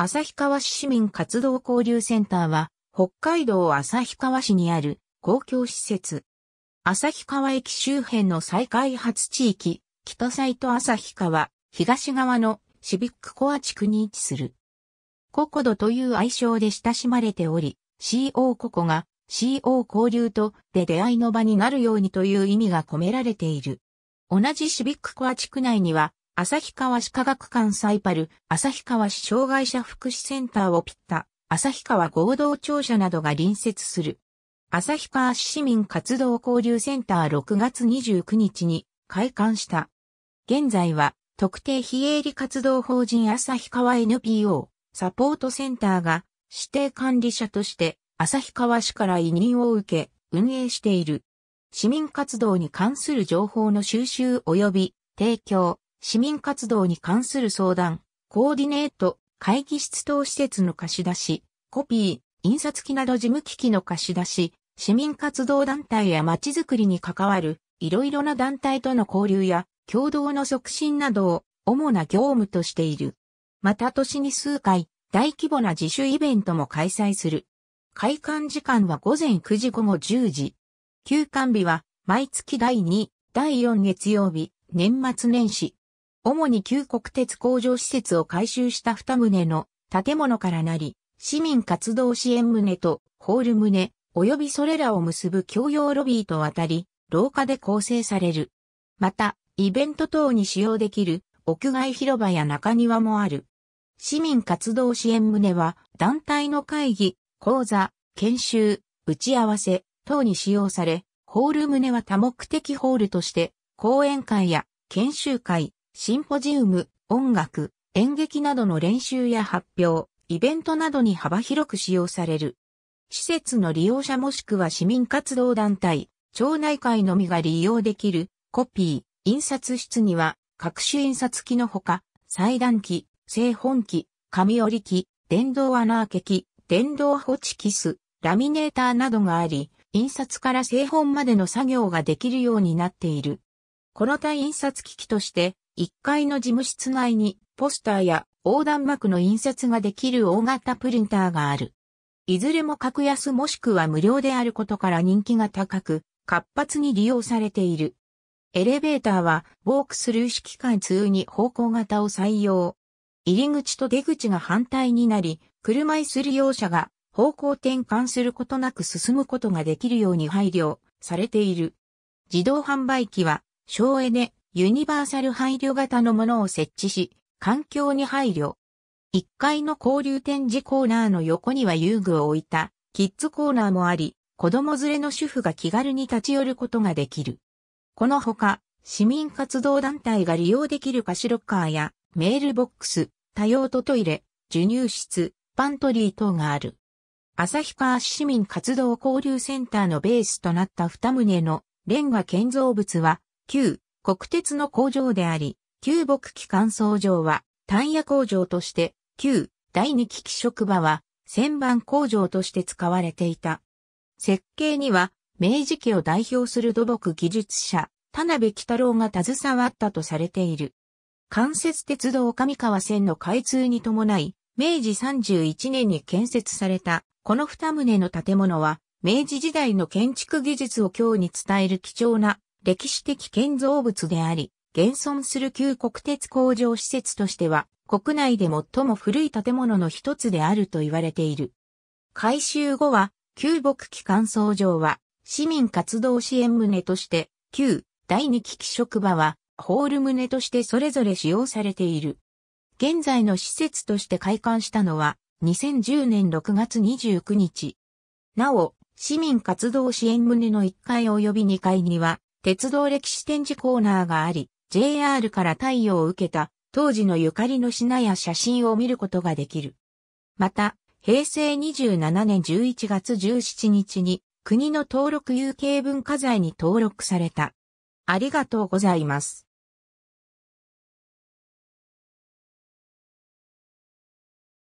旭川市市民活動交流センターは、北海道旭川市にある公共施設。旭川駅周辺の再開発地域、北サイト旭川、東側のシビックコア地区に位置する。ココドという愛称で親しまれており、CO ココが CO 交流とで出会いの場になるようにという意味が込められている。同じシビックコア地区内には旭川市科学館サイパル、旭川市障害者福祉センターをピッタ、旭川合同庁舎などが隣接する。旭川市市民活動交流センター6月29日に開館した。現在は特定非営利活動法人旭川 NPO サポートセンターが指定管理者として旭川市から委任を受け運営している。市民活動に関する情報の収集及び提供、市民活動に関する相談、コーディネート、会議室等施設の貸し出し、コピー、印刷機など事務機器の貸し出し、市民活動団体やまちづくりに関わる、いろいろな団体との交流や、共同の促進などを、主な業務としている。また年に数回、大規模な自主イベントも開催する。開館時間は午前9時午後10時。休館日は、毎月第2、第4月曜日、年末年始。主に旧国鉄工場施設を改修した二棟の建物からなり、市民活動支援棟とホール棟、及びそれらを結ぶ共用ロビーと渡り、廊下で構成される。また、イベント等に使用できる屋外広場や中庭もある。市民活動支援棟は団体の会議、講座、研修、打ち合わせ等に使用され、ホール棟は多目的ホールとして講演会や研修会、シンポジウム、音楽、演劇などの練習や発表、イベントなどに幅広く使用される。施設の利用者もしくは市民活動団体、町内会のみが利用できるコピー、印刷室には各種印刷機のほか、裁断機、製本機、紙折り機、電動穴開け機、電動ホチキス、ラミネーターなどがあり、印刷から製本までの作業ができるようになっている。この他印刷機器として、1階の事務室内にポスターや横断幕の印刷ができる大型プリンターがある。いずれも格安もしくは無料であることから人気が高く、活発に利用されている。エレベーターは、ウォークスルー式貫通に方向型を採用。入り口と出口が反対になり、車椅子利用者が方向転換することなく進むことができるように配慮されている。自動販売機は、省エネ、ユニバーサル配慮型のものを設置し、環境に配慮。1階の交流展示コーナーの横には遊具を置いた、キッズコーナーもあり、子供連れの主婦が気軽に立ち寄ることができる。このほか、市民活動団体が利用できる貸しロッカーや、メールボックス、多用途トイレ、授乳室、パントリー等がある。旭川市市民活動交流センターのベースとなった二棟のレンガ建造物は、旧国鉄の工場であり、旧木機乾燥場は、単野工場として、旧第二機器職場は、旋盤工場として使われていた。設計には、明治期を代表する土木技術者、田辺喜太郎が携わったとされている。関節鉄道上川線の開通に伴い、明治31年に建設された、この二棟の建物は、明治時代の建築技術を今日に伝える貴重な歴史的建造物であり、現存する旧国鉄工場施設としては、国内で最も古い建物の一つであると言われている。改修後は、旧木機関燥場は、市民活動支援棟として、旧第二機器職場は、ホール棟としてそれぞれ使用されている。現在の施設として開館したのは、2010年6月29日。なお、市民活動支援棟の1階及び2階には、鉄道歴史展示コーナーがあり、JR から対応を受けた当時のゆかりの品や写真を見ることができる。また、平成27年11月17日に国の登録有形文化財に登録された。ありがとうございます。